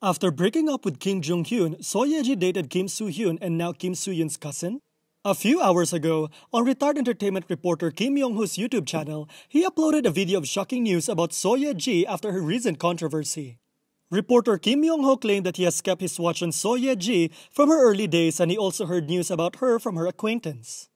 After breaking up with Kim Jong Hyun, So dated Kim Soo Hyun and now Kim Soo Hyun's cousin. A few hours ago, on Retard Entertainment reporter Kim Yong Ho's YouTube channel, he uploaded a video of shocking news about So after her recent controversy. Reporter Kim Yong Ho claimed that he has kept his watch on So from her early days and he also heard news about her from her acquaintance.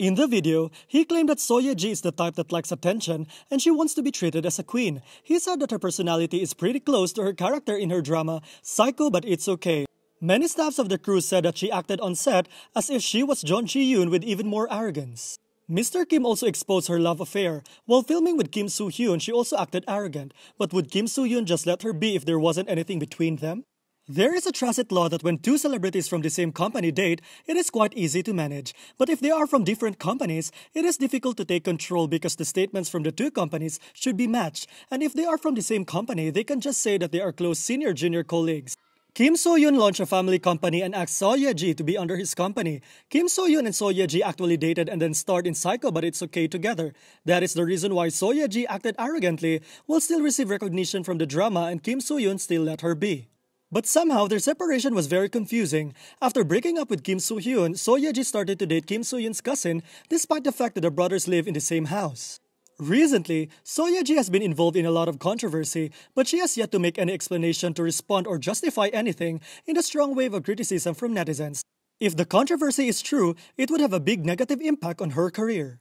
In the video, he claimed that Soye G is the type that likes attention and she wants to be treated as a queen. He said that her personality is pretty close to her character in her drama, Psycho But It's Okay. Many staffs of the crew said that she acted on set as if she was John Ji-yoon with even more arrogance. Mr. Kim also exposed her love affair. While filming with Kim Soo-hyun, she also acted arrogant. But would Kim Soo-hyun just let her be if there wasn't anything between them? There is a transit law that when two celebrities from the same company date, it is quite easy to manage. But if they are from different companies, it is difficult to take control because the statements from the two companies should be matched. And if they are from the same company, they can just say that they are close senior junior colleagues. Kim So Yoon launched a family company and asked So Ye Ji to be under his company. Kim So Yoon and So Ye Ji actually dated and then starred in Psycho but It's Okay together. That is the reason why So Ye Ji acted arrogantly while still receive recognition from the drama and Kim So Yoon still let her be. But somehow their separation was very confusing. After breaking up with Kim Soo Hyun, So Yeji started to date Kim Soo Hyun's cousin despite the fact that the brothers live in the same house. Recently, So Yeji has been involved in a lot of controversy, but she has yet to make any explanation to respond or justify anything in the strong wave of criticism from netizens. If the controversy is true, it would have a big negative impact on her career.